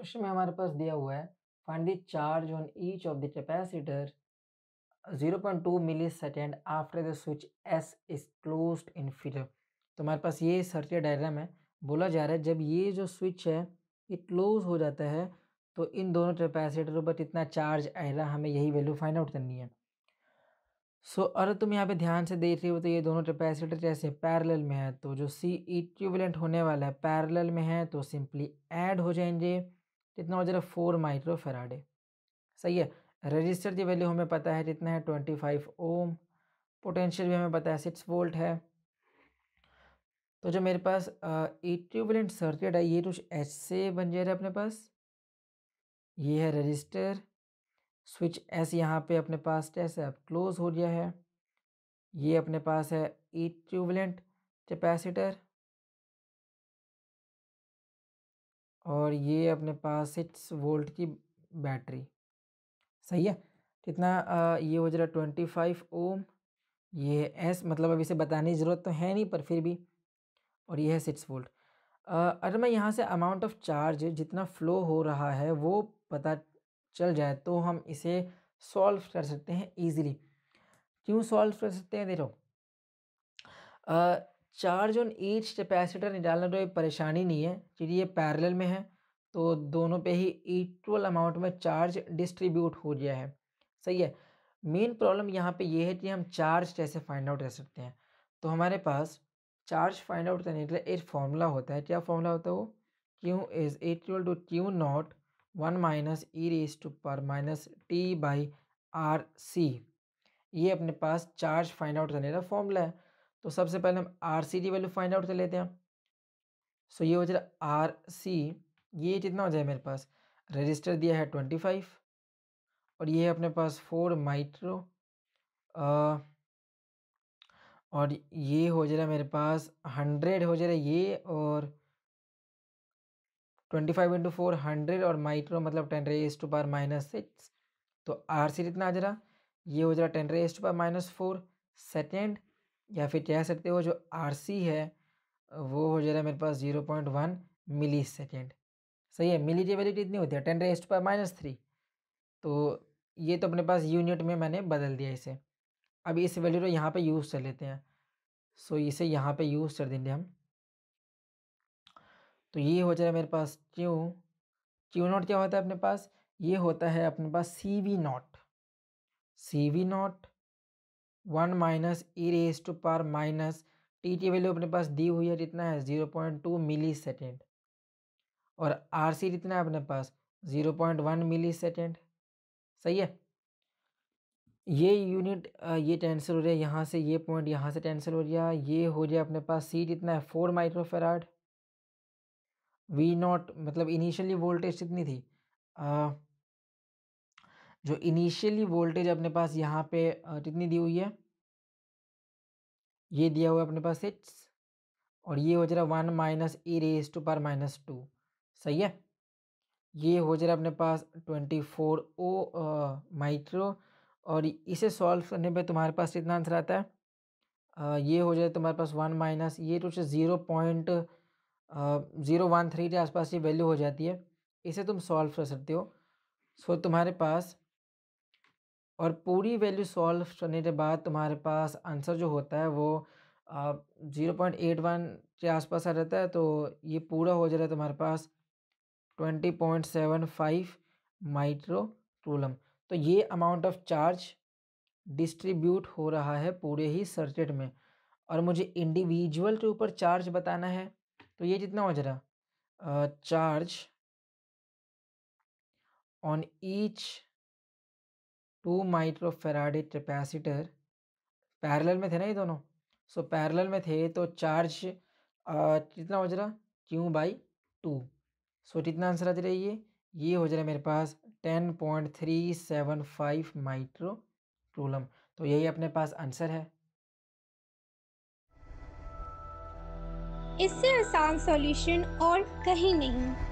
question में हमारे पास दिया हुआ है find the charge on each of the capacitor 0.2 second after the switch S is closed in figure तो हमारे पास ये सर्किट डायग्राम है बोला जा रहा है जब ये जो स्विच है ये क्लोज हो जाता है तो इन दोनों कैपेसिटरों पर कितना चार्ज आएगा हमें यही वैल्यू फाइंड आउट करनी है सो so, अगर तुम यहाँ पे ध्यान से देख रहे हो तो ये दोनों कैपेसिटर जैसे पैरेलल में है तो जो सी इक्विवेलेंट होने वाला है पैरेलल में है तो सिंपली ऐड हो जाएंगे कितना हो जाएगा फोर माइक्रो फेराडे सही है रजिस्टर की वैल्यू हमें पता है कितना है ट्वेंटी फाइव ओम पोटेंशियल भी हमें पता है सिक्स वोल्ट है तो जो मेरे पास इक्विवेलेंट सर्किट है ये कुछ से बन जा रहा है अपने पास ये है रजिस्टर स्विच एस यहाँ पे अपने पास है अब क्लोज हो गया है ये अपने पास है इक्विवेलेंट कैपेसिटर और ये अपने पास सिक्स वोल्ट की बैटरी सही है कितना ये हो रहा ट्वेंटी फाइव ओम ये एस मतलब अब इसे बताने की ज़रूरत तो है नहीं पर फिर भी और ये है सिक्स वोल्ट अगर मैं यहाँ से अमाउंट ऑफ चार्ज जितना फ़्लो हो रहा है वो पता चल जाए तो हम इसे सॉल्व कर सकते हैं ईजिली क्यों सॉल्व कर सकते हैं देखो चार्ज ऑन ईच कैपेसिटर निकालना कोई तो परेशानी नहीं है क्योंकि ये पैरेलल में है तो दोनों पे ही इक्वल अमाउंट में चार्ज डिस्ट्रीब्यूट हो गया है सही है मेन प्रॉब्लम यहाँ पे ये है कि हम चार्ज कैसे फाइंड आउट कर सकते हैं तो हमारे पास चार्ज फाइंड आउट करने के लिए एक फॉर्मूला होता है क्या फॉर्मूला होता है वो Q is equal to Q not one minus E raise to power minus T by R C ये अपने पास चार्ज फाइंड आउट करने का फॉर्मूला है तो सबसे पहले हम आर सी की वैल्यू फाइंड आउट कर लेते हैं सो ये हो जाए आर सी ये कितना हो जाए मेरे पास रजिस्टर दिया है ट्वेंटी फाइव और ये है अपने पास फोर माइट्रो और ये हो जा है मेरे पास हंड्रेड हो जा है ये और twenty five into four hundred और माइक्रो मतलब ten raise to power minus six तो आर सी कितना आ जा रहा ये हो जा रहा ten raise to power minus four second या फिर कह सकते हो जो आर है वो हो जा रहा है मेरे पास zero point one milli second सही है मिली की वैल्यू कितनी होती है ten raise to power minus three तो ये तो अपने पास यूनिट में मैंने बदल दिया इसे अब इस वैल्यू को यहाँ पे यूज़ कर लेते हैं सो इसे यहाँ पे यूज़ कर देंगे हम तो ये हो है मेरे पास क्यू क्यू नॉट क्या होता है अपने पास ये होता है अपने पास C V not C V not one minus E raise to power minus T की वैल्यू अपने पास दी हुई है कितना है zero point two milli second और आर सी कितना है अपने पास zero point one milli second सही है ये यूनिट ये कैंसिल हो रहा है यहाँ से ये पॉइंट यहाँ से कैंसिल हो गया ये हो गया अपने पास सी कितना है फोर माइक्रोफेराड वी नॉट मतलब इनिशियली वोल्टेज कितनी थी जो इनिशियली वोल्टेज अपने पास यहाँ पे कितनी दी हुई है ये दिया हुआ है अपने पास सिक्स और ये हो जा रहा one minus E raise to power minus two सही है ये हो जा रहा अपने पास ट्वेंटी फोर ओ माइक्रो और इसे सॉल्व करने पे तुम्हारे पास कितना आंसर आता है आ, ये हो जाए तुम्हारे पास वन माइनस ये से zero point zero one three के आसपास ये वैल्यू हो जाती है इसे तुम सॉल्व कर सकते हो सो तुम्हारे पास और पूरी वैल्यू सॉल्व करने के बाद तुम्हारे पास आंसर जो होता है वो ज़ीरो पॉइंट एट वन के आसपास आ रहता है तो ये पूरा हो जा रहा है तुम्हारे पास twenty point seven five micro coulomb तो ये अमाउंट ऑफ चार्ज डिस्ट्रीब्यूट हो रहा है पूरे ही सर्किट में और मुझे इंडिविजुअल के ऊपर चार्ज बताना है तो ये कितना हो जा रहा charge on each two micro farad capacitor parallel में थे ना ये दोनों सो पैरेलल में थे तो चार्ज कितना हो जा रहा क्यू बाई टू सो कितना आंसर आ जरा ये ये हो जा जरा मेरे पास ten point three seven five micro coulomb तो यही अपने पास आंसर है इससे आसान सॉल्यूशन और कहीं नहीं